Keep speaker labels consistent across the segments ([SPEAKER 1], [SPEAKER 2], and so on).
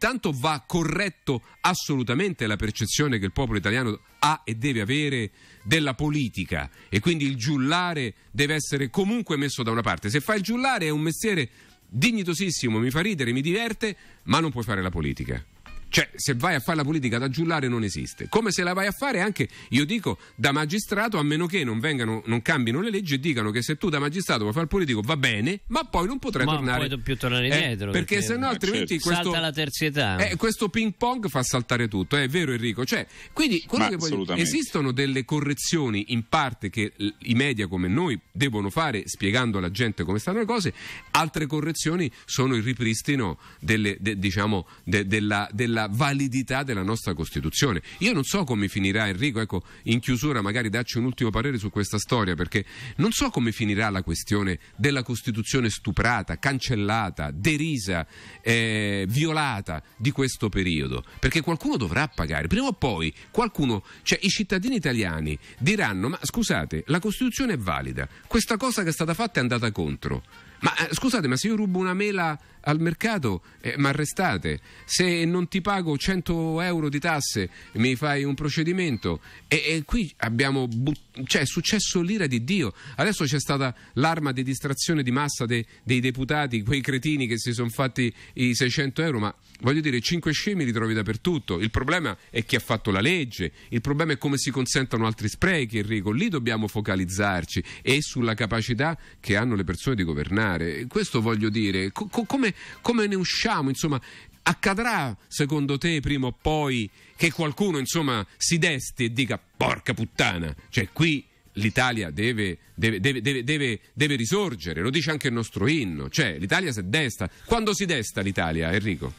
[SPEAKER 1] Tanto va corretto assolutamente la percezione che il popolo italiano ha e deve avere della politica e quindi il giullare deve essere comunque messo da una parte. Se fa il giullare è un mestiere dignitosissimo, mi fa ridere, mi diverte, ma non puoi fare la politica. Cioè, se vai a fare la politica da giullare non esiste. Come se la vai a fare anche, io dico, da magistrato, a meno che non, vengano, non cambino le leggi e dicano che se tu da magistrato vuoi fare il politico va bene, ma poi non potrai ma tornare. Non puoi più tornare eh, indietro. Eh, perché, perché se no eh, altrimenti certo. questo, salta la
[SPEAKER 2] terzietà.
[SPEAKER 1] Eh, questo ping pong fa saltare tutto, eh, è vero Enrico? Cioè, quindi quello ma che voglio, esistono delle correzioni in parte che i media come noi devono fare spiegando alla gente come stanno le cose, altre correzioni sono il ripristino delle, de, diciamo, de, della, della della validità della nostra Costituzione. Io non so come finirà Enrico, ecco, in chiusura magari dacci un ultimo parere su questa storia, perché non so come finirà la questione della Costituzione stuprata, cancellata, derisa, eh, violata di questo periodo, perché qualcuno dovrà pagare, prima o poi qualcuno, cioè i cittadini italiani diranno ma scusate, la Costituzione è valida, questa cosa che è stata fatta è andata contro. Ma eh, scusate, ma se io rubo una mela al mercato, eh, mi arrestate. Se non ti pago 100 euro di tasse, mi fai un procedimento. E, e qui abbiamo but- cioè, è successo l'ira di Dio. Adesso c'è stata l'arma di distrazione di massa de- dei deputati, quei cretini che si sono fatti i 600 euro, ma voglio dire, cinque scemi li trovi dappertutto. Il problema è chi ha fatto la legge, il problema è come si consentono altri sprechi, Enrico. Lì dobbiamo focalizzarci e sulla capacità che hanno le persone di governare. Questo voglio dire, co- come, come ne usciamo? Insomma, accadrà secondo te prima o poi che qualcuno insomma si desti e dica porca puttana, cioè qui l'Italia deve, deve, deve, deve, risorgere, lo dice anche il nostro inno, cioè l'Italia si desta. Quando si desta l'Italia, Enrico?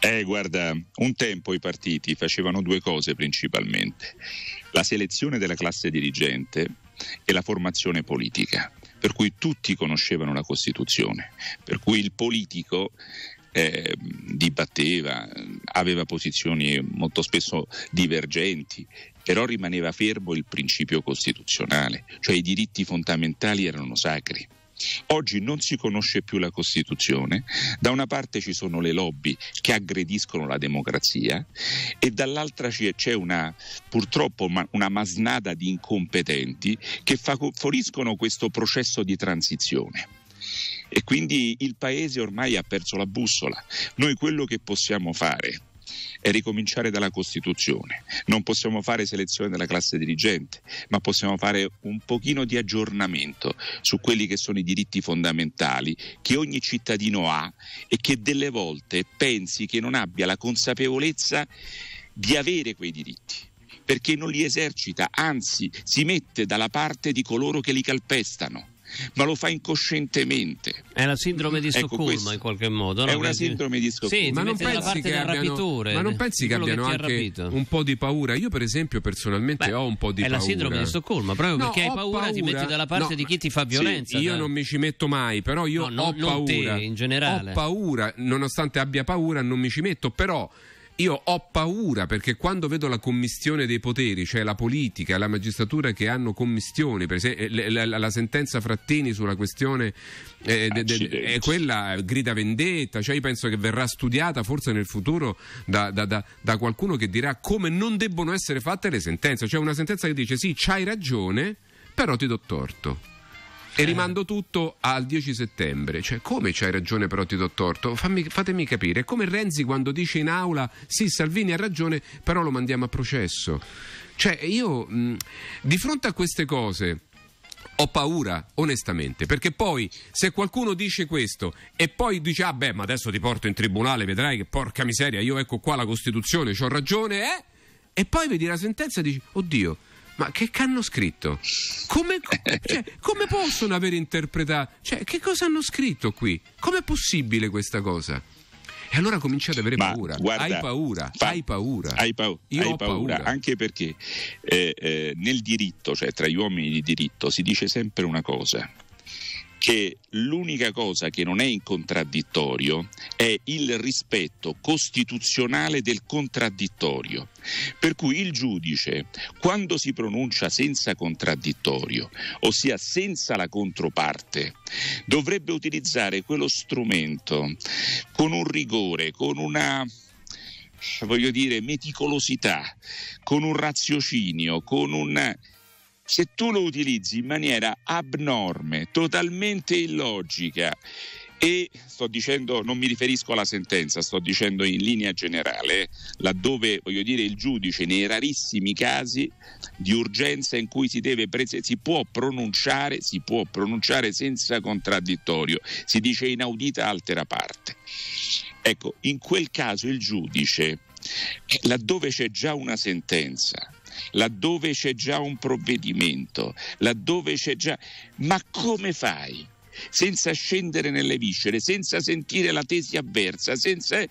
[SPEAKER 3] Eh, guarda, un tempo i partiti facevano due cose principalmente, la selezione della classe dirigente e la formazione politica, per cui tutti conoscevano la Costituzione, per cui il politico eh, dibatteva, aveva posizioni molto spesso divergenti, però rimaneva fermo il principio costituzionale, cioè i diritti fondamentali erano sacri. Oggi non si conosce più la Costituzione, da una parte ci sono le lobby che aggrediscono la democrazia e dall'altra c'è una, purtroppo una masnada di incompetenti che favoriscono questo processo di transizione. E quindi il Paese ormai ha perso la bussola. Noi quello che possiamo fare è ricominciare dalla Costituzione. Non possiamo fare selezione della classe dirigente, ma possiamo fare un pochino di aggiornamento su quelli che sono i diritti fondamentali che ogni cittadino ha e che delle volte pensi che non abbia la consapevolezza di avere quei diritti perché non li esercita, anzi si mette dalla parte di coloro che li calpestano ma lo fa incoscientemente. È la sindrome di ecco Stoccolma ecco
[SPEAKER 2] in qualche modo. No? È una sindrome di Stoccolma. Sì, ma, non pensi che abbiano, ma non pensi che abbiano che anche rapito. un
[SPEAKER 1] po' di paura? Io per esempio personalmente Beh, ho un po' di paura. È la sindrome di Stoccolma, proprio no, perché hai paura, paura, ti metti dalla parte no, di chi ti fa violenza. Sì, io non mi ci metto mai, però io ho paura. Te, in generale. Ho paura, nonostante abbia paura non mi ci metto, però io ho paura perché quando vedo la commissione dei poteri, cioè la politica e la magistratura che hanno commissioni, per esempio eh, la, la, la sentenza Frattini sulla questione eh, de, de, eh, quella grida vendetta, cioè io penso che verrà studiata forse nel futuro da, da, da, da, qualcuno che dirà come non debbono essere fatte le sentenze, cioè una sentenza che dice sì, c'hai ragione, però ti do torto e rimando tutto al 10 settembre. Cioè, come c'hai ragione però ti do torto? Fammi, fatemi capire, È come Renzi quando dice in aula sì, Salvini ha ragione, però lo mandiamo a processo. Cioè, io mh, di fronte a queste cose ho paura, onestamente, perché poi se qualcuno dice questo e poi dice ah beh, ma adesso ti porto in tribunale, vedrai che porca miseria, io ecco qua la Costituzione, ho ragione, eh? E poi vedi la sentenza e dici "Oddio, ma che hanno scritto? Come, cioè, come possono aver interpretato? Cioè, che cosa hanno scritto qui? Com'è possibile questa cosa? E allora cominci ad avere Ma
[SPEAKER 3] paura. Guarda, hai paura, fa, hai paura. Hai, pau- hai paura, paura, anche perché eh, eh, nel diritto, cioè tra gli uomini di diritto, si dice sempre una cosa che l'unica cosa che non è in contraddittorio è il rispetto costituzionale del contraddittorio. Per cui il giudice, quando si pronuncia senza contraddittorio, ossia senza la controparte, dovrebbe utilizzare quello strumento con un rigore, con una voglio dire meticolosità, con un raziocinio, con un se tu lo utilizzi in maniera abnorme, totalmente illogica e sto dicendo, non mi riferisco alla sentenza, sto dicendo in linea generale, laddove voglio dire il giudice nei rarissimi casi di urgenza in cui si, deve prese, si, può pronunciare, si può pronunciare senza contraddittorio, si dice inaudita altera parte. Ecco, in quel caso il giudice, laddove c'è già una sentenza, laddove c'è già un provvedimento, laddove c'è già... Ma come fai? Senza scendere nelle viscere, senza sentire la tesi avversa, senza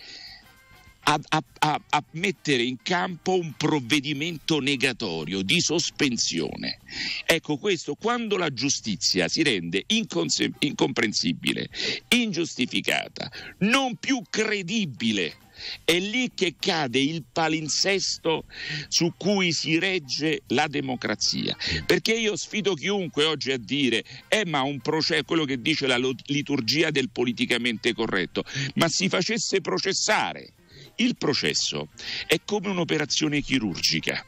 [SPEAKER 3] a, a, a, mettere in campo un provvedimento negatorio di sospensione. Ecco questo, quando la giustizia si rende inconse- incomprensibile, ingiustificata, non più credibile, è lì che cade il palinsesto su cui si regge la democrazia. Perché io sfido chiunque oggi a dire, eh ma un processo, quello che dice la liturgia del politicamente corretto, ma si facesse processare il processo è come un'operazione chirurgica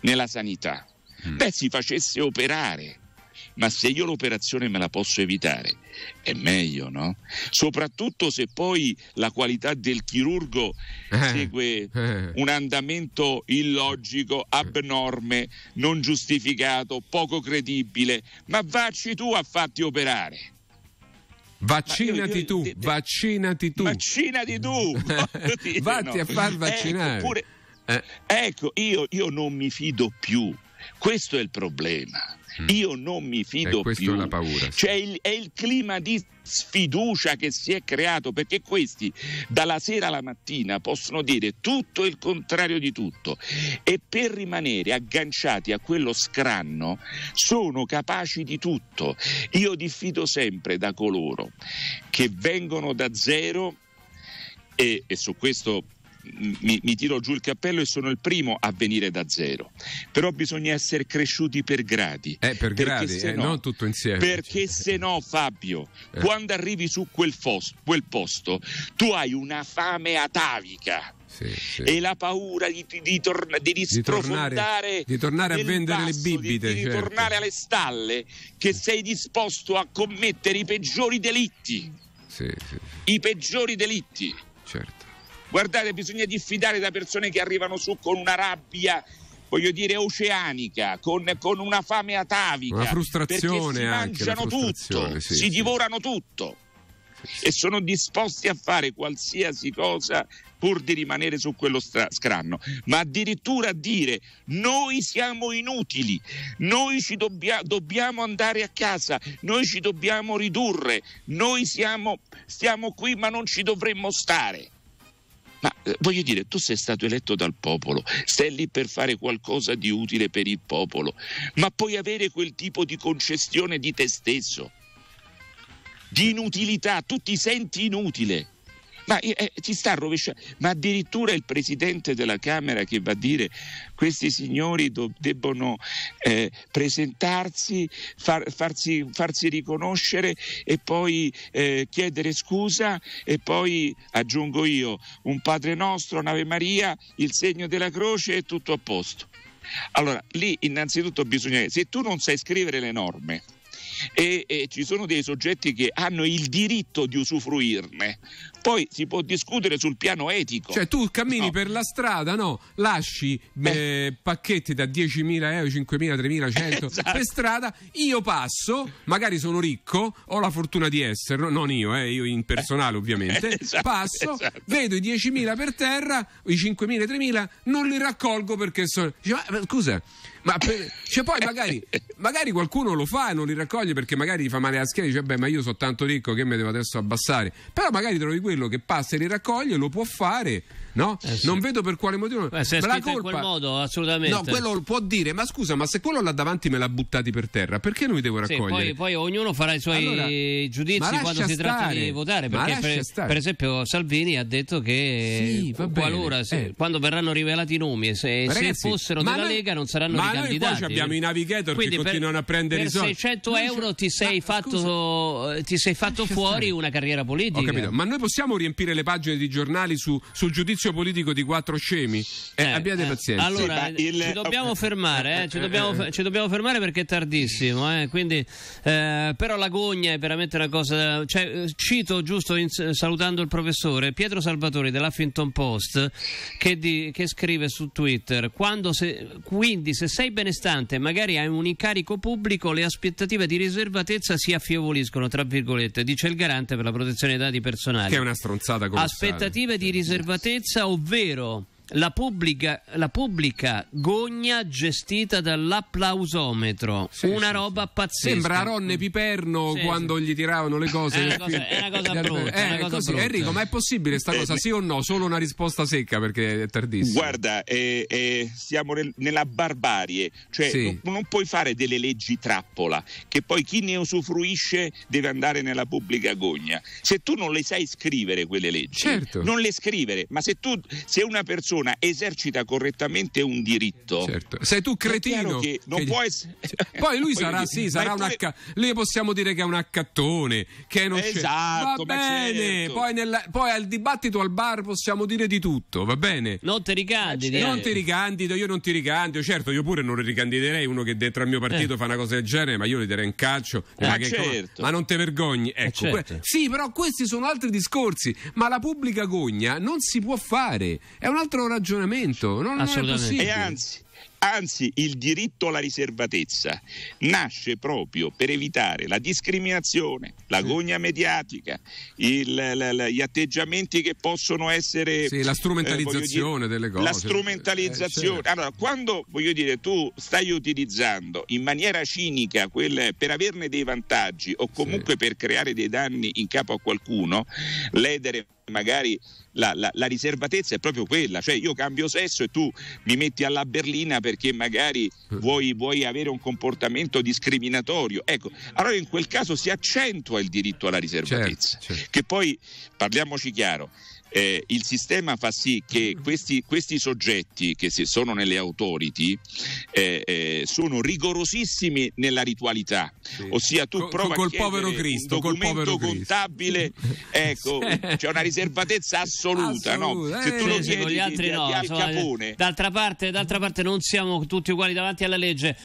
[SPEAKER 3] nella sanità. Mm. Beh, si facesse operare, ma se io l'operazione me la posso evitare, è meglio, no? Soprattutto se poi la qualità del chirurgo eh. segue eh. un andamento illogico, eh. abnorme, non giustificato, poco credibile. Ma vacci tu a farti operare. Vaccinati tu, vaccinati tu. Vaccinati tu. Vatti a far eh, vaccinare. Ecco, pure, eh. ecco io, io non mi fido più questo è il problema. Mm. Io non mi eh, fido eh, più. È la paura. Cioè, il, è il clima di sfiducia che si è creato perché questi dalla sera alla mattina possono dire tutto il contrario di tutto e per rimanere agganciati a quello scranno sono capaci di tutto. Io diffido sempre da coloro che vengono da zero e, e su questo mi, mi, tiro giù il cappello e sono il primo a venire da zero. Però bisogna essere cresciuti per gradi. Eh, per gradi, eh, no, non tutto insieme. Perché se no, Fabio, eh. quando arrivi su quel, fos- quel posto, tu hai una fame atavica.
[SPEAKER 1] Sì, sì. e
[SPEAKER 3] la paura di, di, di, torna, di, di tornare, di tornare a vendere basso, le bibite, di, certo. tornare alle stalle, che sei disposto a commettere i peggiori delitti. Sì, I peggiori delitti. Certo. Guardate, bisogna diffidare da persone che arrivano su con una rabbia voglio dire, oceanica, con, con, una fame atavica. Una frustrazione. Si mangiano frustrazione, tutto, sì, si sì. divorano tutto e sono disposti a fare qualsiasi cosa pur di rimanere su quello stra- scranno, ma addirittura dire noi siamo inutili, noi ci dobbia- dobbiamo andare a casa, noi ci dobbiamo ridurre, noi siamo, stiamo qui ma non ci dovremmo stare. Ma eh, voglio dire, tu sei stato eletto dal popolo, stai lì per fare qualcosa di utile per il popolo, ma puoi avere quel tipo di concessione di te stesso, di inutilità, tu ti senti inutile. Ma eh, eh, ci sta rovesciando. Ma addirittura il presidente della Camera che va a dire questi signori do, debbono eh, presentarsi, far, farsi, farsi, riconoscere e poi eh, chiedere scusa e poi aggiungo io un Padre nostro, un'Ave Maria, il segno della croce e tutto a posto. Allora, lì innanzitutto bisogna, se tu non sai scrivere le norme, e, e ci sono dei soggetti che hanno il diritto di usufruirne. Poi si può discutere sul piano etico. Cioè tu cammini no. per la strada, no?
[SPEAKER 1] Lasci eh, eh pacchetti da 10.000 euro, 5.000, 3.000, 100 esatto. per strada, io passo, magari sono ricco, ho la fortuna di esserlo, non io, eh, io in personale eh. ovviamente, esatto, passo, esatto. vedo i 10.000 per terra, i 5.000, 3.000, non li raccolgo perché sono... Dice, ma, scusa... Ma per... cioè, poi magari, magari, qualcuno lo fa e non li raccoglie perché magari gli fa male la schiena e dice: Beh, ma io sono tanto ricco che mi devo adesso abbassare. Però magari trovi quello che passa e li raccoglie, lo può fare. No? Eh sì. Non vedo per quale motivo. Beh, se è la colpa... in quel modo,
[SPEAKER 2] assolutamente. No, quello
[SPEAKER 1] può dire: Ma scusa, ma se quello là davanti me l'ha buttati per terra, perché non mi devo raccogliere? Sì, poi, poi,
[SPEAKER 2] ognuno farà i suoi allora, giudizi quando si tratta di votare. Perché, per, per, esempio, Salvini ha detto che sì, qualora, eh. quando verranno rivelati i nomi, se, ragazzi, se fossero della noi... Lega non saranno rivelati noi poi abbiamo
[SPEAKER 1] i navigator Quindi che per, continuano a prendere i soldi. Per 600 euro
[SPEAKER 2] ti sei, ma, ah, fatto, ti sei fatto, fuori una carriera politica.
[SPEAKER 1] Ma noi possiamo riempire le pagine di giornali su, sul giudizio politico di quattro scemi? Eh, eh, abbiate eh, pazienza. Allora, il... ci dobbiamo fermare, eh, ci dobbiamo,
[SPEAKER 2] ci, dobbiamo, fermare perché è tardissimo. Eh. Quindi, eh, però la gogna è veramente una cosa... Cioè, cito giusto in, salutando il professore Pietro Salvatori dell'Huffington Post che, di, che scrive su Twitter, quando se, quindi se sei sei benestante magari hai un incarico pubblico, le aspettative di riservatezza si affievoliscono, tra virgolette, dice il garante per la protezione dei dati personali. Che è una
[SPEAKER 1] stronzata colossale.
[SPEAKER 2] Aspettative di riservatezza, ovvero la pubblica, la pubblica gogna gestita dall'applausometro.
[SPEAKER 1] Sì, una sì, roba sì. pazzesca. Sembra Ronne mm. Piperno quando gli tiravano le cose. È una cosa, è una cosa brutta. Eh, una cosa brutta. Enrico, ma è possibile sta cosa? Sì o no? Solo una risposta secca
[SPEAKER 3] perché è tardissimo. Guarda, eh, eh siamo nel, nella barbarie. Cioè, non, non puoi fare delle leggi trappola che poi chi ne usufruisce deve andare nella pubblica gogna. Se tu non le sai scrivere quelle leggi, certo. non le scrivere, ma se tu, se una persona persona esercita correttamente un diritto. Certo. Sei tu cretino. Che non che... può essere... Cioè, poi lui sarà, Poi, sì, sarà un H...
[SPEAKER 1] Lì possiamo dire che è un accattone, che non uno esatto, Va bene. Certo. Poi, nella... Poi, al dibattito al bar possiamo dire di tutto, va bene? Non ti ricandidi. Non eh. ti ricandido, io non ti ricandido. Certo, io pure non ricandiderei uno che dentro al mio partito eh. fa una cosa del genere, ma io le darei un calcio. Eh, ma, certo. ma, non ti vergogni. Eh, ecco, eh, certo. Sì, però questi sono altri discorsi. Ma la pubblica gogna non si può fare.
[SPEAKER 3] È un altro loro ragionamento. Non, Assolutamente. Non e anzi, Anzi, il diritto alla riservatezza nasce proprio per evitare la discriminazione, la gogna mediatica, il, la, la, gli atteggiamenti che possono essere... Sì, la eh, strumentalizzazione eh, dire, delle cose. La strumentalizzazione. Eh, certo. Allora, quando, voglio dire, tu stai utilizzando in maniera cinica quel, per averne dei vantaggi o comunque sì. per creare dei danni in capo a qualcuno, ledere magari la, la, la, riservatezza è proprio quella, cioè io cambio sesso e tu mi metti alla berlina perché magari mm. vuoi, vuoi, avere un comportamento discriminatorio. Ecco, allora in quel caso si accentua il diritto alla riservatezza, certo, certo. che poi, parliamoci chiaro, eh, il sistema fa sì che mm. questi, questi soggetti che sono nelle authority eh, eh, sono rigorosissimi nella ritualità, sì. ossia tu Co- provi col a povero Cristo, col povero contabile, Cristo. ecco, c'è una riservatezza assoluta, assoluta no? se tu eh, lo chiedi, sì, gli altri ti, no, ti, capone.
[SPEAKER 2] D'altra parte, d'altra parte non siamo tutti uguali davanti alla legge.